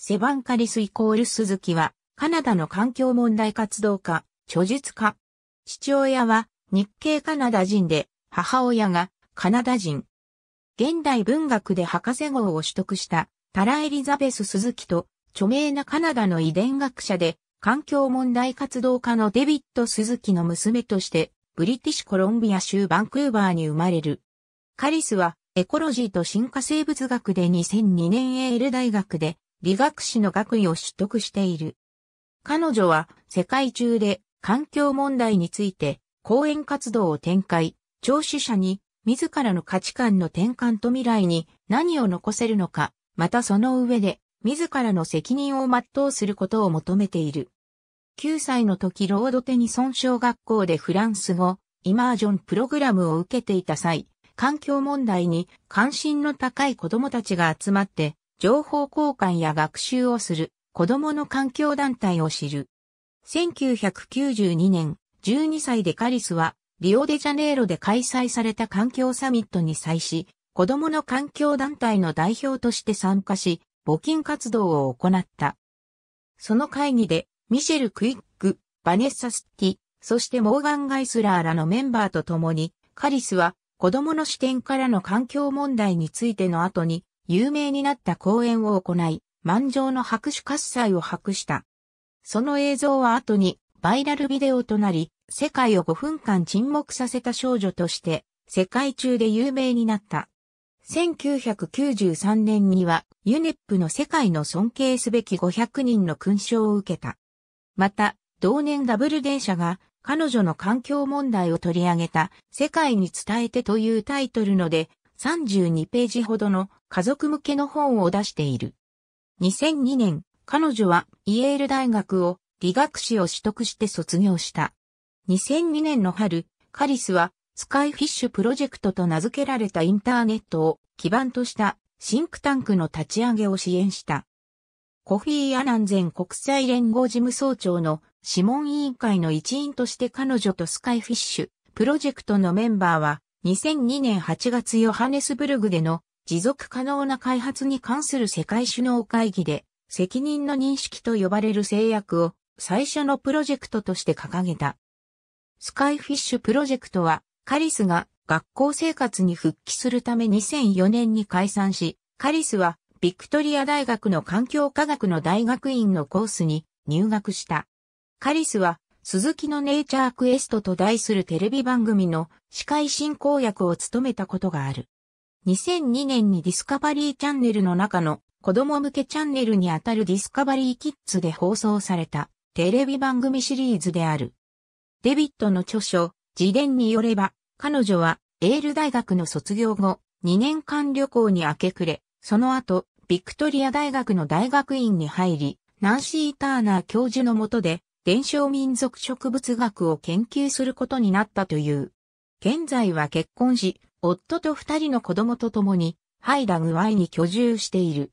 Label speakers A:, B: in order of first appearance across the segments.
A: セバンカリスイコール鈴木は、カナダの環境問題活動家、著述家。父親は日系カナダ人で、母親がカナダ人。現代文学で博士号を取得したタラエリザベス・鈴木と著名なカナダの遺伝学者で環境問題活動家のデビッス鈴木の娘としてブリティッシュコロンビア州バンクーバーに生まれる。カリスはエコロジーと進化生物学で2002年エール大学で理学士の学位を取得している。彼女は世界中で環境問題について講演活動を展開、聴取者に自らの価値観の転換と未来に何を残せるのか、またその上で自らの責任を全うすることを求めている。9歳の時ロードテニソン小学校でフランス語、イマージョンプログラムを受けていた際、環境問題に関心の高い子供たちが集まって情報交換や学習をする子供の環境団体を知る。1992年、12歳でカリスは、リオデジャネイロで開催された環境サミットに際し、子供の環境団体の代表として参加し、募金活動を行った。その会議で、ミシェル・クイック、バネッサ・スティ、そしてモーガン・ガイスラーらのメンバーと共に、カリスは子供の視点からの環境問題についての後に、有名になった公演を行い、満場の拍手喝采を博した。その映像は後にバイラルビデオとなり、世界を5分間沈黙させた少女として、世界中で有名になった。1993年には、ユネップの世界の尊敬すべき500人の勲章を受けた。また、同年ダブル電車が、彼女の環境問題を取り上げた、世界に伝えてというタイトルので、32ページほどの家族向けの本を出している。2002年、彼女はイエール大学を理学士を取得して卒業した。2002年の春、カリスはスカイフィッシュプロジェクトと名付けられたインターネットを基盤としたシンクタンクの立ち上げを支援した。コフィー・アナン全国際連合事務総長の諮問委員会の一員として彼女とスカイフィッシュプロジェクトのメンバーは2002年8月ヨハネスブルグでの持続可能な開発に関する世界首脳会議で責任の認識と呼ばれる制約を最初のプロジェクトとして掲げた。スカイフィッシュプロジェクトはカリスが学校生活に復帰するため2004年に解散し、カリスはビクトリア大学の環境科学の大学院のコースに入学した。カリスは鈴木のネイチャークエストと題するテレビ番組の司会進行役を務めたことがある。2002年にディスカバリーチャンネルの中の子供向けチャンネルにあたるディスカバリーキッズで放送されたテレビ番組シリーズである。デビットの著書、自伝によれば、彼女はエール大学の卒業後、2年間旅行に明け暮れ、その後、ビクトリア大学の大学院に入り、ナンシー・ターナー教授のもとで、伝承民族植物学を研究することになったという。現在は結婚し、夫と二人の子供と共に、ハイダグワイに居住している。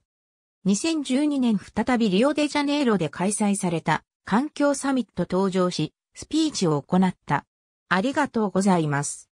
A: 2012年再びリオデジャネイロで開催された環境サミット登場し、スピーチを行った。ありがとうございます。